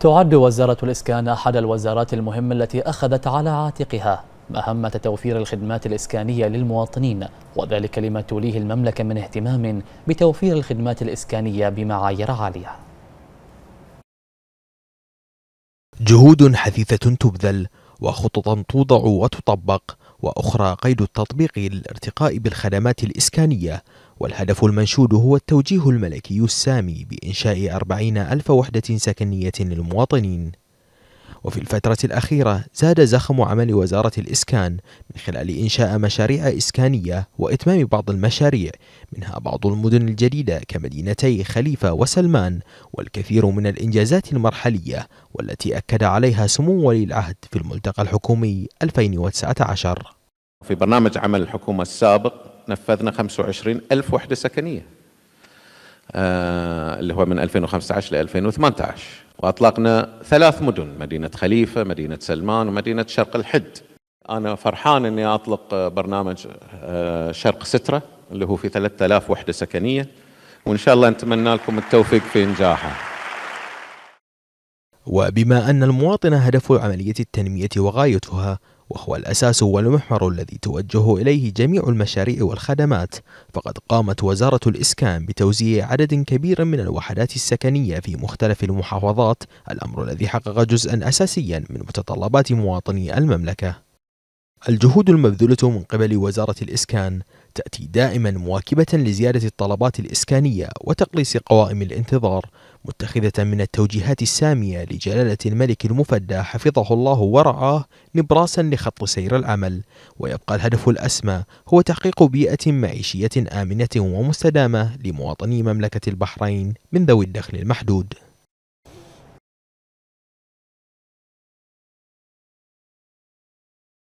تعد وزارة الإسكان أحد الوزارات المهمة التي أخذت على عاتقها مهمة توفير الخدمات الإسكانية للمواطنين وذلك لما توليه المملكة من اهتمام بتوفير الخدمات الإسكانية بمعايير عالية جهود حثيثة تبذل وخططا توضع وتطبق وأخرى قيد التطبيق للارتقاء بالخدمات الإسكانية والهدف المنشود هو التوجيه الملكي السامي بإنشاء أربعين ألف وحدة سكنية للمواطنين وفي الفترة الأخيرة زاد زخم عمل وزارة الإسكان من خلال إنشاء مشاريع إسكانية وإتمام بعض المشاريع منها بعض المدن الجديدة كمدينتي خليفة وسلمان والكثير من الإنجازات المرحلية والتي أكد عليها سمو ولي العهد في الملتقى الحكومي 2019 في برنامج عمل الحكومة السابق نفذنا 25 ألف وحدة سكنية آه، اللي هو من 2015 ل 2018 واطلقنا ثلاث مدن مدينه خليفه مدينه سلمان ومدينه شرق الحد انا فرحان اني اطلق برنامج آه، شرق ستره اللي هو في 3000 وحده سكنيه وان شاء الله نتمنى لكم التوفيق في انجاحه وبما أن المواطن هدف عملية التنمية وغايتها وهو الأساس والمحور الذي توجه إليه جميع المشاريع والخدمات فقد قامت وزارة الإسكان بتوزيع عدد كبير من الوحدات السكنية في مختلف المحافظات الأمر الذي حقق جزءا أساسيا من متطلبات مواطني المملكة الجهود المبذولة من قبل وزارة الإسكان تأتي دائما مواكبة لزيادة الطلبات الإسكانية وتقليص قوائم الانتظار متخذة من التوجيهات السامية لجلالة الملك المفدى حفظه الله ورعاه نبراسا لخط سير العمل ويبقى الهدف الأسمى هو تحقيق بيئة معيشية آمنة ومستدامة لمواطني مملكة البحرين من ذوي الدخل المحدود